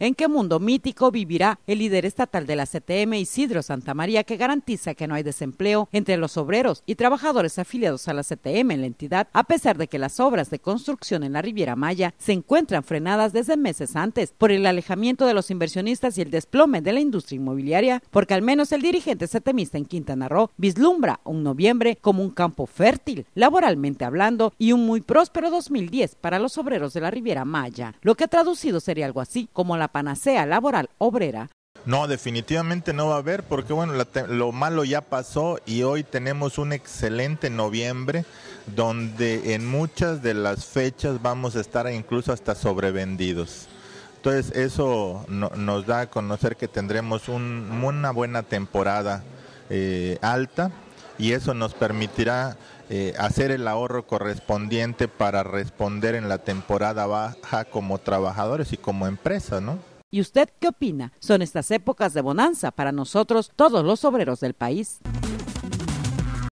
¿En qué mundo mítico vivirá el líder estatal de la CTM, Isidro María, que garantiza que no hay desempleo entre los obreros y trabajadores afiliados a la CTM en la entidad, a pesar de que las obras de construcción en la Riviera Maya se encuentran frenadas desde meses antes por el alejamiento de los inversionistas y el desplome de la industria inmobiliaria? Porque al menos el dirigente setemista en Quintana Roo vislumbra un noviembre como un campo fértil, laboralmente hablando, y un muy próspero 2010 para los obreros de la Riviera Maya, lo que traducido sería algo así como la panacea laboral obrera. No, definitivamente no va a haber porque bueno, lo malo ya pasó y hoy tenemos un excelente noviembre donde en muchas de las fechas vamos a estar incluso hasta sobrevendidos. Entonces eso nos da a conocer que tendremos una buena temporada eh, alta y eso nos permitirá eh, hacer el ahorro correspondiente para responder en la temporada baja como trabajadores y como empresa, ¿no? ¿Y usted qué opina? Son estas épocas de bonanza para nosotros, todos los obreros del país.